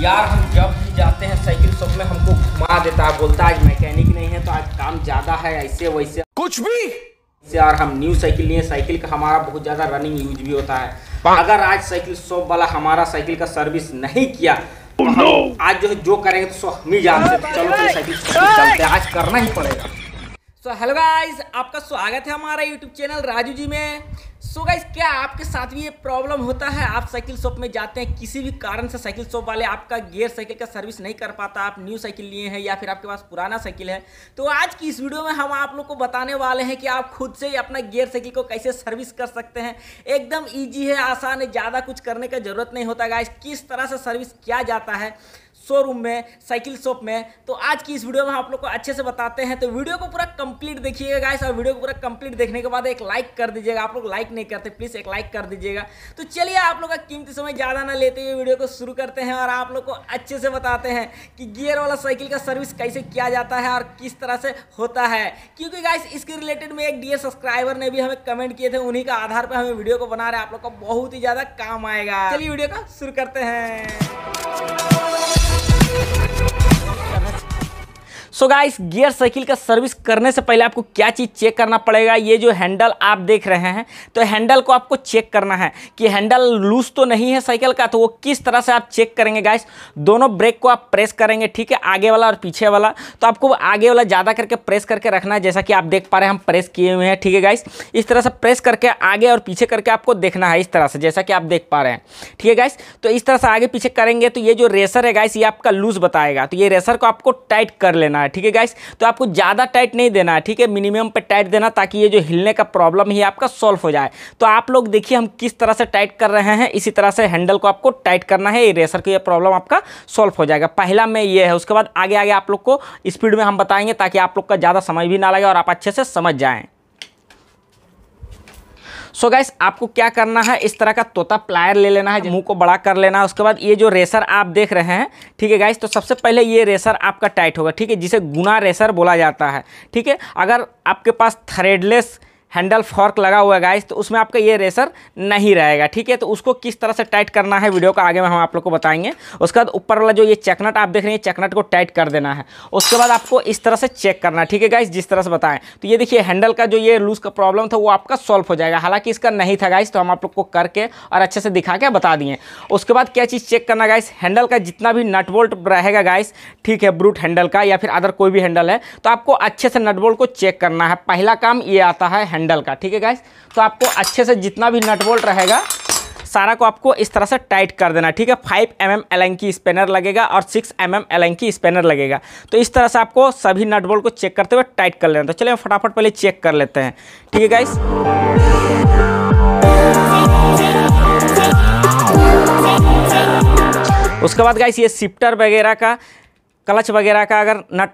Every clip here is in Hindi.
यार हम जब भी जाते हैं साइकिल शॉप में हमको घुमा देता है बोलता है मैकेनिक नहीं है तो आज काम ज़्यादा है ऐसे वैसे कुछ भी यार हम न्यू साइकिल लिए साइकिल का हमारा बहुत ज़्यादा रनिंग यूज भी होता है अगर आज साइकिल शॉप वाला हमारा साइकिल का सर्विस नहीं किया oh तो आज जो है जो करेंगे तो सो हम ही जानते चलो साइकिल तो चलते आज करना ही पड़ेगा सो हेलो गाइस आपका स्वागत है हमारा यूट्यूब चैनल राजू जी में सो so गाइस क्या आपके साथ भी ये प्रॉब्लम होता है आप साइकिल शॉप में जाते हैं किसी भी कारण से साइकिल शॉप वाले आपका गियर साइकिल का सर्विस नहीं कर पाता आप न्यू साइकिल लिए हैं या फिर आपके पास पुराना साइकिल है तो आज की इस वीडियो में हम आप लोग को बताने वाले हैं कि आप खुद से ही अपना गेयर साइकिल को कैसे सर्विस कर सकते हैं एकदम ईजी है आसान है ज़्यादा कुछ करने का जरूरत नहीं होता गाइस किस तरह से सर्विस किया जाता है शोरूम में साइकिल शॉप में तो आज की इस वीडियो में आप लोग को अच्छे से बताते हैं तो वीडियो को पूरा कंप्लीट देखिएगा गाइस और वीडियो को पूरा कंप्लीट देखने के बाद एक लाइक कर दीजिएगा आप लोग लाइक नहीं करते प्लीज़ एक लाइक कर दीजिएगा तो चलिए आप लोग का कीमती समय ज़्यादा ना लेते हुए वीडियो को शुरू करते हैं और आप लोग को अच्छे से बताते हैं कि गियर वाला साइकिल का सर्विस कैसे किया जाता है और किस तरह से होता है क्योंकि गाइस इसके रिलेटेड में एक डी सब्सक्राइबर ने भी हमें कमेंट किए थे उन्हीं का आधार पर हमें वीडियो को बना रहे आप लोग का बहुत ही ज़्यादा काम आएगा चलिए वीडियो को शुरू करते हैं Thank you. So guys gear cycle का सर्विस करने से पहले आपको क्या चीज़ चेक करना पड़ेगा ये जो हैंडल आप देख रहे हैं तो हैंडल को आपको चेक करना है कि हैंडल लूज तो नहीं है साइकिल का तो वो किस तरह से आप चेक करेंगे गाइस दोनों ब्रेक को आप प्रेस करेंगे ठीक है आगे वाला और पीछे वाला तो आपको आगे वाला ज़्यादा करके प्रेस करके रखना है जैसा कि आप देख पा रहे हैं हम प्रेस किए हुए हैं ठीक है गाइस इस तरह से प्रेस करके आगे और पीछे करके आपको देखना है इस तरह से जैसा कि आप देख पा रहे हैं ठीक है गाइस तो इस तरह से आगे पीछे करेंगे तो ये जो रेसर है गाइस ये आपका लूज बताएगा तो ये रेसर को आपको टाइट कर लेना है ठीक है गाइस तो आपको ज़्यादा टाइट नहीं देना है ठीक है मिनिमम पर टाइट देना ताकि ये जो हिलने का प्रॉब्लम ही आपका सॉल्व हो जाए तो आप लोग देखिए हम किस तरह से टाइट कर रहे हैं इसी तरह से हैंडल को आपको टाइट करना है इरेसर की यह प्रॉब्लम आपका सॉल्व हो जाएगा पहला में ये है उसके बाद आगे आगे आप लोग को स्पीड में हम बताएंगे ताकि आप लोग का ज़्यादा समय भी ना लगे और आप अच्छे से समझ जाएँ सो गाइस आपको क्या करना है इस तरह का तोता प्लायर ले लेना है मुंह को बड़ा कर लेना है उसके बाद ये जो रेसर आप देख रहे हैं ठीक है गाइस तो सबसे पहले ये रेसर आपका टाइट होगा ठीक है जिसे गुना रेसर बोला जाता है ठीक है अगर आपके पास थ्रेडलेस हैंडल फॉर्क लगा हुआ है गाइस तो उसमें आपका ये रेसर नहीं रहेगा ठीक है तो उसको किस तरह से टाइट करना है वीडियो का आगे में हम आप लोग को बताएंगे उसके बाद ऊपर वाला जो ये चेकनट आप देख रहे हैं चेकनट को टाइट कर देना है उसके बाद आपको इस तरह से चेक करना है ठीक है गाइस जिस तरह से बताएं तो ये देखिए हैंडल का जो ये लूज का प्रॉब्लम था वो आपका सॉल्व हो जाएगा हालांकि इसका नहीं था गाइस तो हम आप लोग को करके और अच्छे से दिखा के बता दिए उसके बाद क्या चीज़ चेक करना गाइस हैंडल का जितना भी नट बोल्ट रहेगा गाइस ठीक है ब्रूट हैंडल का या फिर अदर कोई भी हैंडल है तो आपको अच्छे से नट बोल्ट को चेक करना है पहला काम ये आता है हैंडल का ठीक है गाइस तो आपको अच्छे से जितना भी नट बोल्ट रहेगा सारा को आपको इस तरह से टाइट कर देना ठीक है फाइव एम एम एलन की स्पेनर लगेगा और सिक्स एम एम एलन की स्पेनर लगेगा तो इस तरह से आपको सभी नट बोल्ट को चेक करते हुए टाइट कर लेना तो चलिए फटाफट पहले चेक कर लेते हैं ठीक है गाइस उसके बाद गाइस ये शिफ्टर वगैरह का क्लच वगैरह का अगर नट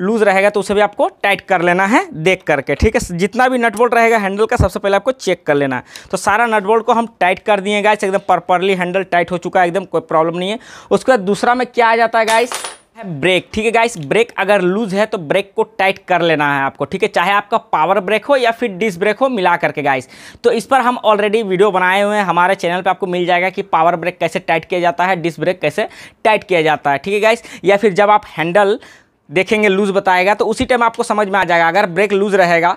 लूज़ रहेगा तो उसे भी आपको टाइट कर लेना है देख करके ठीक है जितना भी नट बोल्ट रहेगा हैंडल का सबसे पहले आपको चेक कर लेना है तो सारा नट बोल्ट को हम टाइट कर दिए गाइस एकदम प्रॉपरली हैंडल टाइट हो चुका है एकदम कोई प्रॉब्लम नहीं है उसके बाद दूसरा में क्या आ जाता है गाइस है ब्रेक ठीक है गाइस ब्रेक अगर लूज है तो ब्रेक को टाइट कर लेना है आपको ठीक है चाहे आपका पावर ब्रेक हो या फिर डिस्क ब्रेक हो मिला करके गाइस तो इस पर हम ऑलरेडी वीडियो बनाए हुए हैं हमारे चैनल पे आपको मिल जाएगा कि पावर ब्रेक कैसे टाइट किया जाता है डिस्क ब्रेक कैसे टाइट किया जाता है ठीक है गाइस या फिर जब आप हैंडल देखेंगे लूज़ बताएगा तो उसी टाइम आपको समझ में आ जाएगा अगर ब्रेक लूज़ रहेगा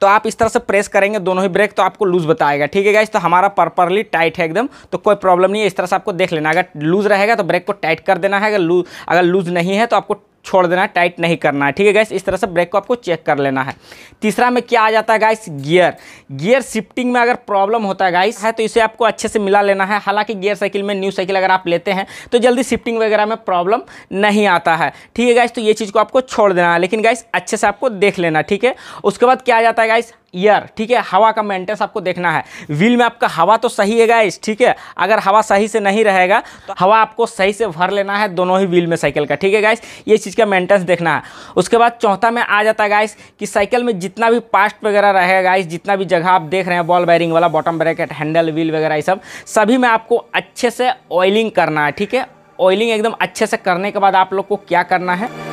तो आप इस तरह से प्रेस करेंगे दोनों ही ब्रेक तो आपको लूज़ बताएगा ठीक है गाइज तो हमारा प्रॉपरली टाइट है एकदम तो कोई प्रॉब्लम नहीं है इस तरह से आपको देख लेना अगर लूज़ रहेगा तो ब्रेक को टाइट कर देना है अगर लूज अगर लूज़ नहीं है तो आपको छोड़ देना है टाइट नहीं करना है ठीक है गैस इस तरह से ब्रेक को आपको चेक कर लेना है तीसरा में क्या आ जाता है गाइस गियर गियर शिफ्टिंग में अगर प्रॉब्लम होता है गाइस है तो इसे आपको अच्छे से मिला लेना है हालांकि गियर साइकिल में न्यू साइकिल अगर आप लेते हैं तो जल्दी शिफ्टिंग वगैरह में प्रॉब्लम नहीं आता है ठीक है गाइस तो ये चीज़ को आपको छोड़ देना है लेकिन गाइस अच्छे से आपको देख लेना ठीक है उसके बाद क्या आ जाता है गाइस ईयर ठीक है हवा का मेंटेनेंस आपको देखना है व्हील में आपका हवा तो सही है गाइस ठीक है अगर हवा सही से नहीं रहेगा तो हवा आपको सही से भर लेना है दोनों ही व्हील में साइकिल का ठीक है गाइस ये चीज़ का मेंटेनेंस देखना है उसके बाद चौथा में आ जाता है गाइस कि साइकिल में जितना भी पास्ट वगैरह रहेगा गाइस जितना भी जगह आप देख रहे हैं बॉल बैरिंग वाला बॉटम ब्रैकेट हैंडल व्हील वगैरह ये सब सभी में आपको अच्छे से ऑयलिंग करना है ठीक है ऑयलिंग एकदम अच्छे से करने के बाद आप लोग को क्या करना है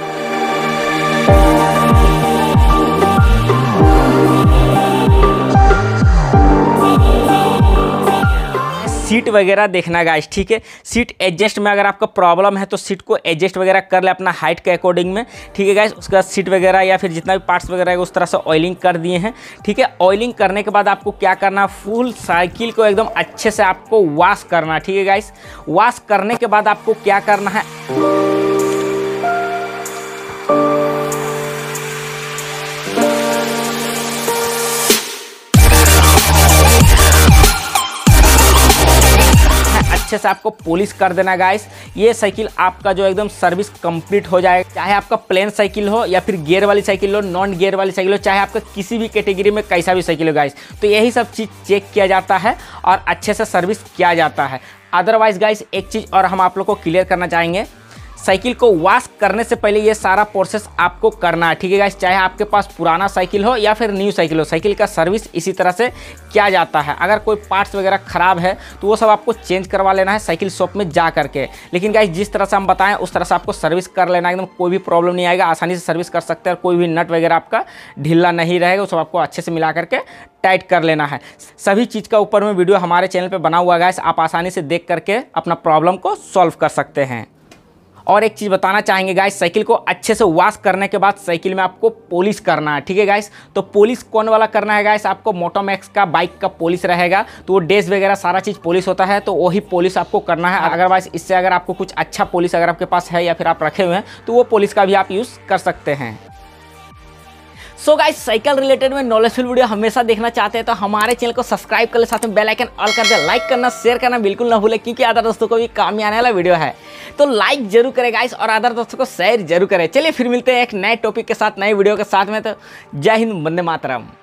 सीट वगैरह देखना गाइस ठीक है सीट एडजस्ट में अगर आपका प्रॉब्लम है तो सीट को एडजस्ट वगैरह कर ले अपना हाइट के अकॉर्डिंग में ठीक है गाइस उसका सीट वगैरह या फिर जितना भी पार्ट्स वगैरह है उस तरह से ऑयलिंग कर दिए हैं ठीक है ऑयलिंग करने के बाद आपको क्या करना फुल साइकिल को एकदम अच्छे से आपको वॉश करना ठीक है गाइस वॉश करने के बाद आपको क्या करना है अच्छे से आपको पॉलिश कर देना गाइस ये साइकिल आपका जो एकदम सर्विस कंप्लीट हो जाएगा चाहे आपका प्लेन साइकिल हो या फिर गियर वाली साइकिल हो नॉन गियर वाली साइकिल हो चाहे आपका किसी भी कैटेगरी में कैसा भी साइकिल हो गाइस तो यही सब चीज़ चेक किया जाता है और अच्छे से सर्विस किया जाता है अदरवाइज गाइस एक चीज़ और हम आप लोग को क्लियर करना चाहेंगे साइकिल को वॉश करने से पहले ये सारा प्रोसेस आपको करना है ठीक है गाइस चाहे आपके पास पुराना साइकिल हो या फिर न्यू साइकिल हो साइकिल का सर्विस इसी तरह से किया जाता है अगर कोई पार्ट्स वगैरह ख़राब है तो वो सब आपको चेंज करवा लेना है साइकिल शॉप में जा करके लेकिन गाइस जिस तरह से हम बताएं उस तरह से आपको सर्विस कर लेना एकदम कोई भी प्रॉब्लम नहीं आएगा आसानी से सर्विस कर सकते हैं कोई भी नट वगैरह आपका ढीला नहीं रहेगा वो सब आपको अच्छे से मिला करके टाइट कर लेना है सभी चीज़ का ऊपर में वीडियो हमारे चैनल पर बना हुआ है आप आसानी से देख करके अपना प्रॉब्लम को सॉल्व कर सकते हैं और एक चीज़ बताना चाहेंगे गाइस साइकिल को अच्छे से वॉश करने के बाद साइकिल में आपको पॉलिश करना है ठीक है गाइस तो पॉलिश कौन वाला करना है गाइस आपको मोटोमैक्स का बाइक का पॉलिश रहेगा तो वो डेस वगैरह सारा चीज़ पॉलिश होता है तो वही पॉलिश आपको करना है अदरवाइज इससे अगर आपको कुछ अच्छा पॉलिश अगर आपके पास है या फिर आप रखे हुए हैं तो वो पॉलिश का भी आप यूज़ कर सकते हैं सो गाइस साइकिल रिलेटेड में नॉलेजफुल वीडियो हमेशा देखना चाहते हैं तो हमारे चैनल को सब्सक्राइब कर ले साथ में बेल आइकन ऑल कर दे लाइक करना शेयर करना बिल्कुल ना भूले क्योंकि अदर दोस्तों को भी काम में आने वाला वीडियो है तो लाइक जरूर करें गाइस और अदर दोस्तों को शेयर जरूर करें चलिए फिर मिलते हैं एक नए टॉपिक के साथ नए वीडियो के साथ में तो जय हिंद वंदे मातरम